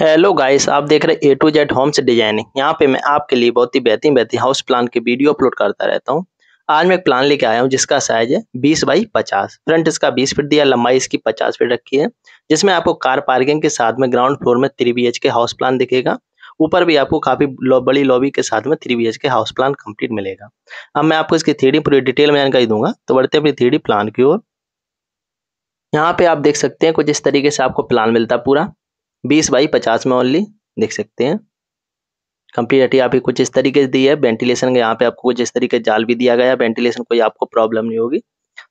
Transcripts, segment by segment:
hello guys आप देख रहे A to Z homes designing यहाँ पे मैं आपके लिए बहुत ही बेहतरीन बेहतरीन हाउस प्लान के वीडियो अपलोड करता रहता हूँ आज मैं एक प्लान लेके आया हूँ जिसका साइज है बीस बाई पचास फ्रंट इसका बीस फीट दिया लंबाई इसकी पचास फीट रखी है जिसमें आपको कार पार्किंग के साथ में ग्राउंड फ्लोर में three B K house plan दिखेगा ऊपर भी आपको काफी लो, बड़ी लॉबी के साथ में three B K house plan complete मिलेगा अब मैं आपको इसकी थ्री पूरी डिटेल में जानकारी दूंगा तो बढ़ते अपनी थ्री प्लान की ओर यहाँ पे आप देख सकते हैं कुछ इस तरीके से आपको प्लान मिलता है पूरा बीस बाई पचास में ओनली देख सकते हैं कंप्लीट यहाँ आपकी कुछ इस तरीके से दी है वेंटिलेशन यहाँ पे आपको कुछ इस तरीके जाल भी दिया गया वेंटिलेशन कोई आपको प्रॉब्लम नहीं होगी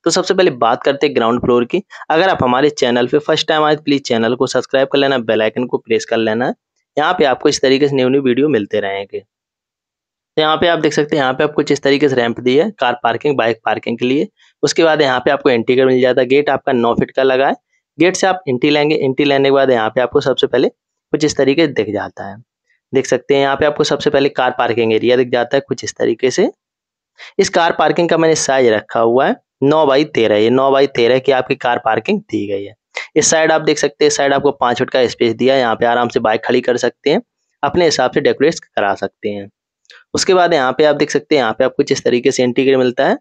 तो सबसे पहले बात करते हैं ग्राउंड फ्लोर की अगर आप हमारे चैनल पे फर्स्ट टाइम आए प्लीज चैनल को सब्सक्राइब कर लेना बेल आइकन को प्रेस कर लेना यहाँ पे आपको इस तरीके से न्यू न्यू वीडियो मिलते रहेंगे तो यहाँ पे आप देख सकते हैं यहाँ पे आपको कुछ इस तरीके से रैंप दी है कार पार्किंग बाइक पार्किंग के लिए उसके बाद यहाँ पे आपको गेट मिल जाता है गेट आपका नौ फिट का लगा है गेट से आप एंट्री लेंगे एंट्री लेने के बाद यहाँ पे आपको सबसे पहले कुछ इस तरीके से दिख जाता है देख सकते हैं यहाँ पे आपको सबसे पहले कार पार्किंग एरिया दिख जाता है कुछ इस तरीके से इस कार पार्किंग का मैंने साइज रखा हुआ है नौ बाई तेरह ये नौ बाई तेरह की आपकी कार पार्किंग दी गई है इस साइड आप देख सकते हैं इस साइड आपको पाँच फुट का स्पेस दिया है यहाँ पे आराम से बाइक खड़ी कर सकते हैं अपने हिसाब से डेकोरेट करा सकते हैं उसके बाद यहाँ पे आप देख सकते हैं यहाँ पे आपको जिस तरीके से एंट्री मिलता है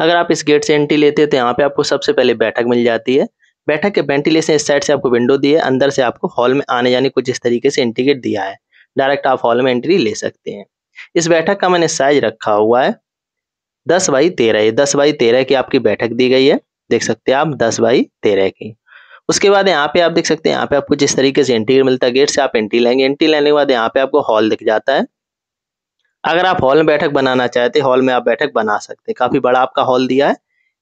अगर आप इस गेट से एंट्री लेते हैं तो यहाँ पे आपको सबसे पहले बैठक मिल जाती है बैठक के वेंटिलेशन इस साइड से आपको विंडो दी है अंदर से आपको हॉल में आने जाने कुछ इस तरीके से इंटीगेट दिया है डायरेक्ट आप हॉल में एंट्री ले सकते हैं इस बैठक का मैंने साइज रखा हुआ है दस बाई तेरह दस बाई तेरह की आपकी बैठक दी गई है देख सकते हैं आप दस बाई तेरह की उसके बाद यहाँ पे आप देख सकते हैं यहाँ पे आपको जिस तरीके से एंट्री मिलता है गेट से आप एंट्री लेंगे एंट्री लेने के बाद यहाँ पे आपको हॉल दिख जाता है अगर आप हॉल में बैठक बनाना चाहते हॉल में आप बैठक बना सकते हैं काफी बड़ा आपका हॉल दिया है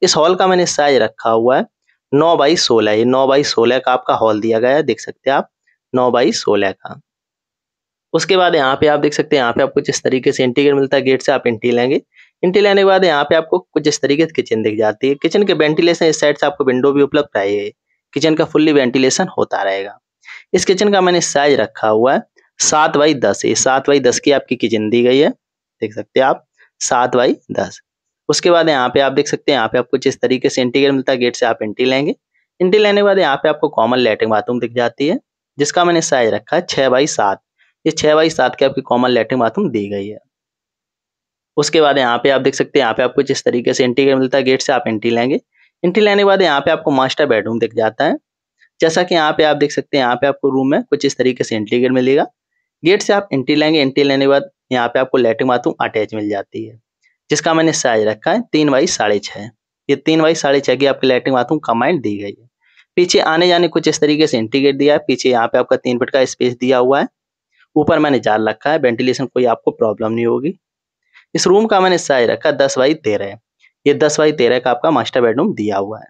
इस हॉल का मैंने साइज रखा हुआ है नौ बाई सोलह ये नौ बाई सोलह का आपका हॉल दिया गया है देख सकते हैं आप नौ बाई सोलह का उसके बाद यहाँ पे आप देख सकते हैं यहाँ पे आपको जिस तरीके से इंटीरियर मिलता है गेट से आप इंटी लेंगे इंटी लेने के बाद यहाँ पे आपको कुछ इस तरीके से किचन दिख जाती है किचन के वेंटिलेशन इस साइड से आपको विंडो भी उपलब्ध रहेगी किचन का फुल्ली वेंटिलेशन होता रहेगा इस किचन का मैंने साइज रखा हुआ है सात बाई दस ये सात बाई दस की आपकी किचन दी गई है देख सकते हैं आप सात बाई दस उसके बाद यहाँ पे आप देख सकते हैं यहाँ पे आपको जिस तरीके से इंटीग्रेट मिलता है गेट से आप एंट्री लेंगे एंट्री लेने के बाद यहाँ पे आपको कॉमन लेटरिन बाथरूम दिख जाती है जिसका मैंने साइज रखा है छः बाई सात ये छः बाई सात की आपकी कॉमन लेटरिन बाथरूम दी गई है उसके बाद यहाँ पे आप देख सकते हैं यहाँ पे आपको जिस तरीके से इंटीग्रेट मिलता है गेट से आप एंट्री लेंगे एंट्री लेने के बाद यहाँ पे आपको मास्टर बेडरूम दिख जाता है जैसा कि यहाँ पे आप देख सकते हैं यहाँ पे आपको रूम में कुछ इस तरीके से एंट्री गेट मिलेगा गेट से आप एंट्री लेंगे एंट्री लेने के बाद यहाँ पे आपको लेटरिन बाथरूम अटैच मिल जाती है जिसका मैंने साइज रखा है तीन बाई साढ़े छः ये तीन बाई साढ़े छः की आपकी लैटरिन बाथरूम कमाइंड दी गई है पीछे आने जाने कुछ इस तरीके से इंटीग्रेट दिया है पीछे यहाँ पे आपका तीन फीट का स्पेस दिया हुआ है ऊपर मैंने जाल रखा है वेंटिलेशन कोई आपको प्रॉब्लम नहीं होगी इस रूम का मैंने साइज रखा दस बाई तेरह ये दस बाई तेरह का आपका मास्टर बेडरूम दिया हुआ है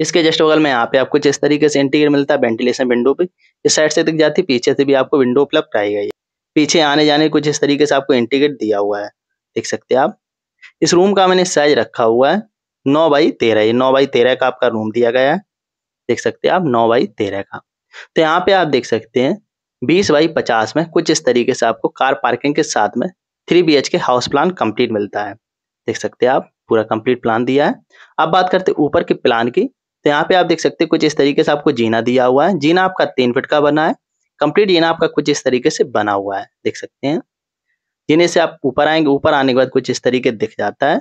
इसके जस्ट बगल में यहाँ पे आपको जिस तरीके से इंटीरियर मिलता है वेंटिलेशन विंडो पे इस साइड से दिख जाती है पीछे से भी आपको विंडो उपलब्ध कराई गई है पीछे आने जाने कुछ इस तरीके से आपको इंटीग्रेट दिया हुआ है देख सकते हैं आप इस रूम का मैंने साइज रखा हुआ है नौ बाई तेरह ये नौ बाई तेरह का आपका रूम दिया गया है देख सकते हैं आप नौ बाई तेरह का तो यहाँ पे आप देख सकते हैं बीस बाई पचास में कुछ इस तरीके से आपको कार पार्किंग के साथ में three B K house plan complete मिलता है देख सकते हैं आप पूरा कंप्लीट प्लान दिया है अब बात करते ऊपर के प्लान की तो यहाँ पे आप देख सकते हैं कुछ इस तरीके से आपको जीना दिया हुआ है जीना आपका तीन फिट का बना है कंप्लीट जीना आपका कुछ इस तरीके से बना हुआ है देख सकते हैं जीने से आप ऊपर आएंगे ऊपर आने के बाद कुछ इस तरीके दिख जाता है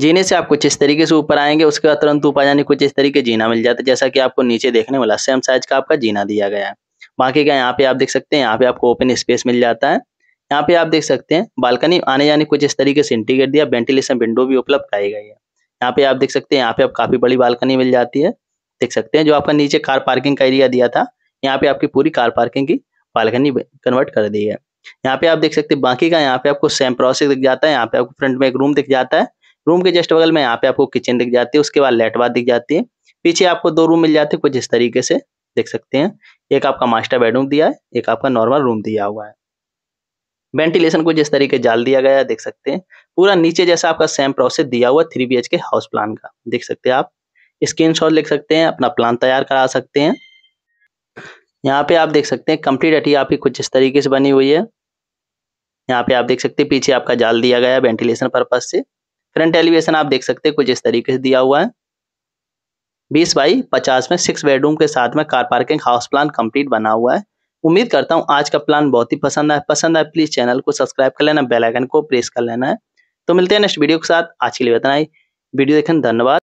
जीने से आप कुछ इस तरीके से ऊपर आएंगे उसके बाद तुरंत ऊपर जाने कुछ इस तरीके जीना मिल जाता है जैसा कि आपको नीचे देखने वाला सेम साइज का आपका जीना दिया गया है बाकी क्या यहाँ पे आप देख सकते हैं यहाँ पे आपको ओपन स्पेस मिल जाता है यहाँ पे आप देख सकते हैं बालकनी आने जाने कुछ इस तरीके से इंटीग्रेट दिया वेंटिलेशन विंडो भी उपलब्ध कराई गई है यहाँ पे आप देख सकते हैं यहाँ पे आप काफी बड़ी बालकनी मिल जाती है देख सकते हैं जो आपका नीचे कार पार्किंग का एरिया दिया था यहाँ पे आपकी पूरी कार पार्किंग की बालकनी कन्वर्ट कर दी है यहाँ पे आप देख सकते हैं बाकी का यहाँ पे आपको सेम प्रोसेस दिख जाता है यहाँ पे आपको फ्रंट में एक रूम दिख जाता है रूम के जस्ट बगल में यहाँ पे आपको किचन दिख जाती है उसके बाद लेट दिख जाती है पीछे आपको दो रूम मिल जाते हैं कुछ इस तरीके से देख सकते हैं एक आपका मास्टर बेडरूम दिया है एक आपका नॉर्मल रूम दिया हुआ है वेंटिलेशन को जिस तरीके जाल दिया गया है देख सकते हैं पूरा नीचे जैसा आपका सेम प्रोसेस दिया हुआ three B K house plan का देख सकते हैं आप स्क्रीन शॉट लिख सकते हैं अपना प्लान तैयार करा सकते हैं यहाँ पे आप देख सकते हैं कंप्लीट अटी आपकी कुछ इस तरीके से बनी हुई है यहाँ पे आप देख सकते हैं पीछे आपका जाल दिया गया है वेंटिलेशन पर्पज से फ्रंट एलिवेशन आप देख सकते हैं कुछ इस तरीके से दिया हुआ है बीस बाई पचास में सिक्स बेडरूम के साथ में car parking house plan complete बना हुआ है उम्मीद करता हूँ आज का प्लान बहुत ही पसंद है पसंद है प्लीज चैनल को सब्सक्राइब कर लेना बेलाइकन को प्रेस कर लेना है तो मिलते हैं नेक्स्ट वीडियो के साथ आज के लिए बताए वीडियो देखने धन्यवाद